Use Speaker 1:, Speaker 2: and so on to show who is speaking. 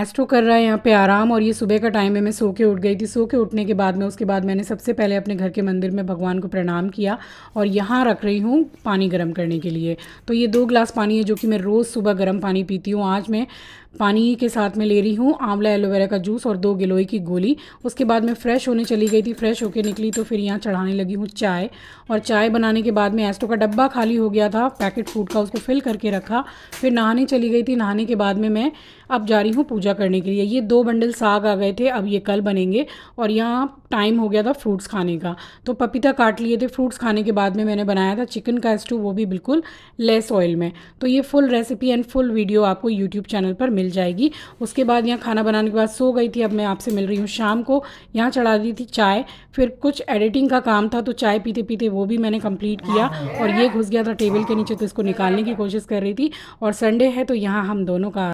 Speaker 1: astro कर रहा है यहाँ पे आराम और ये सुबह का टाइम है मैं सो के उठ गई थी सो के उठने के बाद में उसके बाद मैंने सबसे पहले अपने घर के मंदिर में भगवान को प्रणाम किया और यहाँ रख रही हूँ पानी गर्म करने के लिए तो ये दो ग्लास पानी है जो कि मैं रोज़ सुबह गर्म पानी पीती हूँ आज मैं पानी के साथ में ले रही हूँ आंवला एलोवेरा का जूस और दो गिलोई की गोली उसके बाद मैं फ़्रेश होने चली गई थी फ्रेश होकर निकली तो फिर यहाँ चढ़ाने लगी हूँ चाय और चाय बनाने के बाद में एस्टो का डब्बा खाली हो गया था पैकेट फूड का उसको फिल करके रखा फिर नहाने चली गई थी नहाने के बाद में मैं अब जा रही हूँ पूजा करने के लिए ये दो बंडल साग आ गए थे अब ये कल बनेंगे और यहाँ टाइम हो गया था फ्रूट्स खाने का तो पपीता काट लिए थे फ्रूट्स खाने के बाद में मैंने बनाया था चिकन का एस्टू वो भी बिल्कुल लेस ऑयल में तो ये full recipe and full video आपको यूट्यूब चैनल पर मिल जाएगी उसके बाद यहाँ खाना बनाने के बाद सो गई थी अब मैं आपसे मिल रही हूँ शाम को यहाँ चढ़ा दी थी चाय फिर कुछ एडिटिंग का काम था तो चाय पीते पीते वो भी मैंने कंप्लीट किया और ये घुस गया था टेबल के नीचे तो इसको निकालने की कोशिश कर रही थी और संडे है तो यहाँ हम दोनों का